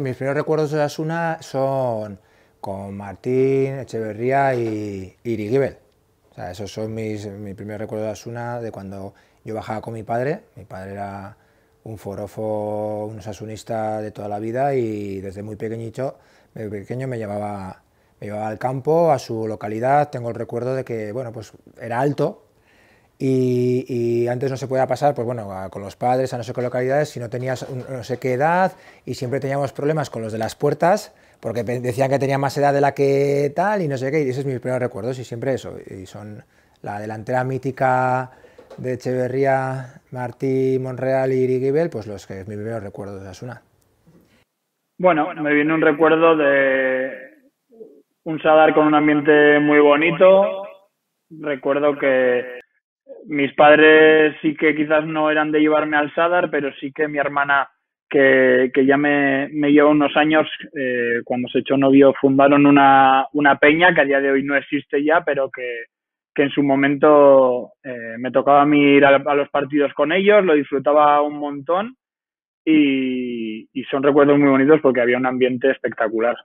Mis primeros recuerdos de Asuna son con Martín, Echeverría y Irigibel, esos son mis, primeros recuerdos de Asuna de cuando yo bajaba con mi padre. Mi padre era un forofo, un asunista de toda la vida y desde muy pequeñito, muy pequeño me llevaba, me llevaba al campo, a su localidad. Tengo el recuerdo de que, bueno, pues era alto, y, antes no se podía pasar, pues bueno, con los padres a no sé qué localidades, si no tenías no sé qué edad, y siempre teníamos problemas con los de las puertas, porque decían que tenía más edad de la que tal, y no sé qué, y ese es mi primer recuerdo, y siempre eso, y son la delantera mítica de Echeverría, Martí, Monreal y Iriguibel, pues los que es mi primer recuerdo de Asuna. Bueno, me viene un recuerdo de un Sadar con un ambiente muy bonito, recuerdo que mis padres sí que quizás no eran de llevarme al Sadar, pero sí que mi hermana, que, que ya me, me, lleva unos años, eh, cuando se echó novio, fundaron una, una, peña que a día de hoy no existe ya, pero que, que en su momento eh, me tocaba a mí ir a, los partidos con ellos, lo disfrutaba un montón y son recuerdos muy bonitos porque había un ambiente espectacular.